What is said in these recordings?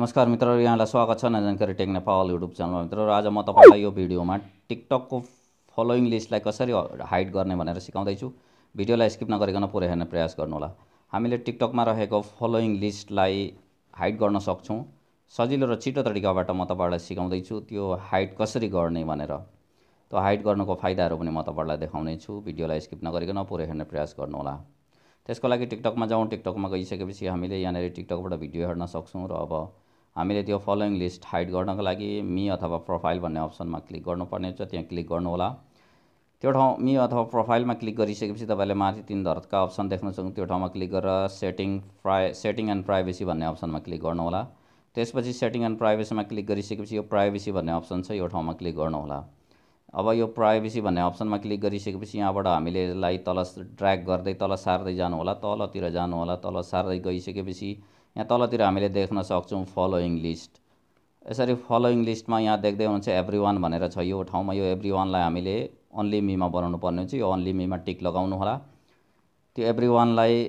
नमस्कार मित्रहरू यहाँलाई स्वागत छ नजानकारी टेक नेपाल युट्युब च्यानलमा मित्रहरू आज म तपाईँलाई यो भिडियोमा टिकटकको फलोइङ लिस्टलाई कसरी हाइड गर्ने भनेर सिकाउँदैछु भिडियोलाई स्किप नगरिकन पुरै हेर्ने प्रयास गर्नुहोला हामीले टिकटकमा रहेको फलोइङ लिस्टलाई हाइड गर्न सक्छौँ सजिलो र छिटो तरिकाबाट म तपाईँलाई सिकाउँदैछु त्यो हाइड कसरी गर्ने भनेर त्यो हाइड गर्नुको फाइदाहरू पनि म तपाईँलाई देखाउने छु भिडियोलाई स्किप नगरिकन पुरै हेर्ने प्रयास गर्नुहोला त्यसको लागि टिकटकमा जाउँ टिकटकमा गइसकेपछि हामीले यहाँनिर टिकटकबाट भिडियो हेर्न सक्छौँ र अब हामीले त्यो फलोइङ लिस्ट हाइड गर्नको लागि मी अथवा प्रोफाइल भन्ने अप्सनमा क्लिक गर्नुपर्ने हुन्छ त्यहाँ क्लिक गर्नुहोला त्यो ठाउँ मी अथवा प्रोफाइलमा क्लिक गरिसकेपछि तपाईँले माथि तिन धरतका अप्सन देख्न सक्नु त्यो ठाउँमा क्लिक गरेर सेटिङ प्राइ सेटिङ एन्ड प्राइभेसी भन्ने अप्सनमा क्लिक गर्नुहोला त्यसपछि सेटिङ एन्ड प्राइभेसीमा क्लिक गरिसकेपछि यो प्राइभेसी भन्ने अप्सन छ यो ठाउँमा क्लिक गर्नुहोला अब यो प्राइभेसी भन्ने अप्सनमा क्लिक गरिसकेपछि यहाँबाट हामीले यसलाई तल ड्र्याग गर्दै तल सार्दै जानु होला तलतिर जानु होला तल सार्दै गइसकेपछि यहाँ तलतिर हामीले देख्न सक्छौँ फलोइङ लिस्ट यसरी फलोइङ लिस्टमा यहाँ देख्दै हुनुहुन्छ एभ्री वान भनेर छ यो ठाउँमा यो एभ्री वानलाई हामीले ओन्ली मीमा बनाउनु पर्ने हुन्छ यो ओन्ली मीमा टिक लगाउनु होला त्यो एभ्री वानलाई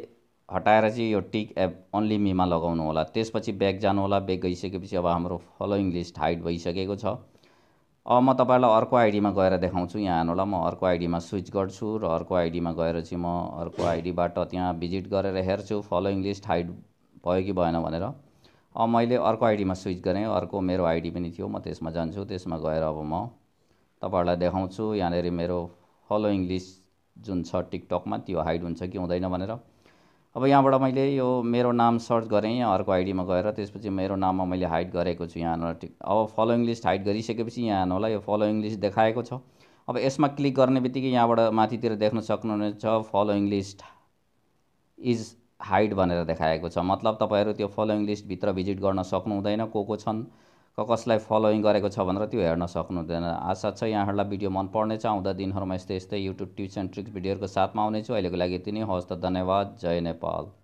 हटाएर चाहिँ यो टिक एप ओन्ली मीमा लगाउनु होला त्यसपछि ब्याग जानु होला ब्याग गइसकेपछि अब हाम्रो फलोइङ लिस्ट हाइट भइसकेको छ अब म तपाईँलाई अर्को आइडीमा गएर देखाउँछु यहाँ हेर्नु होला म अर्को आइडीमा स्विच गर्छु र अर्को आइडीमा गएर चाहिँ म अर्को आइडीबाट त्यहाँ भिजिट गरेर हेर्छु फलोइङ लिस्ट हाइट भयो कि भएन भनेर अब मैले अर्को आइडीमा स्विच गरेँ अर्को मेरो आइडी पनि थियो म त्यसमा जान्छु त्यसमा गएर अब म तपाईँहरूलाई देखाउँछु यहाँनिर मेरो फलोइङ लिस्ट जुन छ टिकटकमा त्यो हाइड हुन्छ कि हुँदैन भनेर अब यहाँबाट मैले यो मेरो नाम सर्च गरेँ यहाँ अर्को आइडीमा गएर त्यसपछि मेरो नाममा मैले हाइड गरेको छु यहाँ टिक अब फलोइङ लिस्ट हाइड गरिसकेपछि यहाँ होला यो फलोइङ लिस्ट देखाएको छ अब यसमा क्लिक गर्ने बित्तिकै यहाँबाट माथितिर देख्न सक्नुहुनेछ फलोइङ लिस्ट इज हाइट भनेर देखाएको छ मतलब तपाईँहरू त्यो फलोइङ लिस्टभित्र भिजिट गर्न सक्नुहुँदैन को को छन् क कसलाई फलोइङ गरेको छ भनेर त्यो हेर्न सक्नुहुँदैन आशा छ यहाँहरूलाई भिडियो मन मनपर्नेछ आउँदा दिनहरूमा यस्तै यस्तै युट्युब टिप्स एन्ड ट्रिक्स भिडियोहरूको साथमा आउनेछु अहिलेको लागि यति नै हवस् त धन्यवाद जय नेपाल